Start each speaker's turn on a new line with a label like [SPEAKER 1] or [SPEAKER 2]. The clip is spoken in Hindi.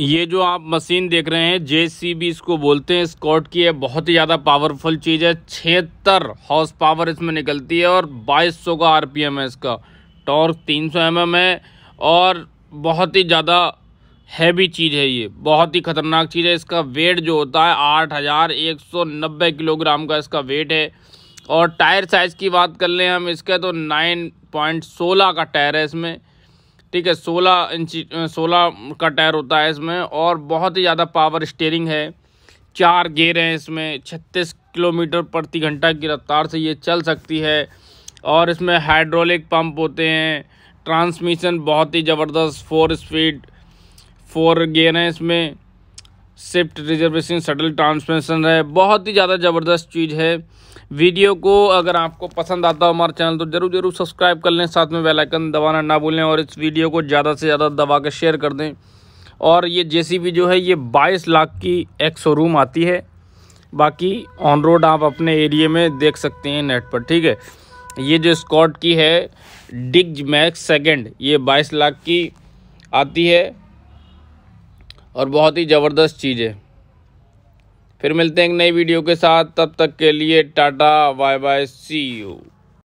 [SPEAKER 1] ये जो आप मशीन देख रहे हैं जे इसको बोलते हैं स्कॉट की है बहुत ही ज़्यादा पावरफुल चीज़ है छिहत्तर हॉर्स पावर इसमें निकलती है और 2200 का आरपीएम है इसका टॉर्क 300 सौ mm है और बहुत ही ज़्यादा हैवी चीज़ है ये बहुत ही ख़तरनाक चीज़ है इसका वेट जो होता है आठ हज़ार एक सौ नब्बे किलोग्राम का इसका वेट है और टायर साइज़ की बात कर लें हम इसका तो नाइन पॉइंट सोलह का टायर है इसमें ठीक है सोलह इंची सोलह का टायर होता है इसमें और बहुत ही ज़्यादा पावर स्टेयरिंग है चार गेयर हैं इसमें छत्तीस किलोमीटर प्रति घंटा की रफ्तार से ये चल सकती है और इसमें हाइड्रोलिक पंप होते हैं ट्रांसमिशन बहुत ही ज़बरदस्त फोर स्पीड फोर गेयर हैं इसमें शिफ्ट रिजर्वेशन सटल ट्रांसमिशन है बहुत ही ज़्यादा ज़बरदस्त चीज़ है वीडियो को अगर आपको पसंद आता हो हमारा चैनल तो ज़रूर ज़रूर सब्सक्राइब कर लें साथ में बेल आइकन दबाना ना भूलें और इस वीडियो को ज़्यादा से ज़्यादा दबा कर शेयर कर दें और ये बी जो है ये बाईस लाख की एक शोरूम आती है बाकी ऑन रोड आप अपने एरिए में देख सकते हैं नेट पर ठीक है ये जो स्कॉट की है डिग मैक्स सेकेंड ये बाईस लाख की आती है और बहुत ही ज़बरदस्त चीज़ है फिर मिलते हैं एक नई वीडियो के साथ तब तक के लिए tata bye bye see you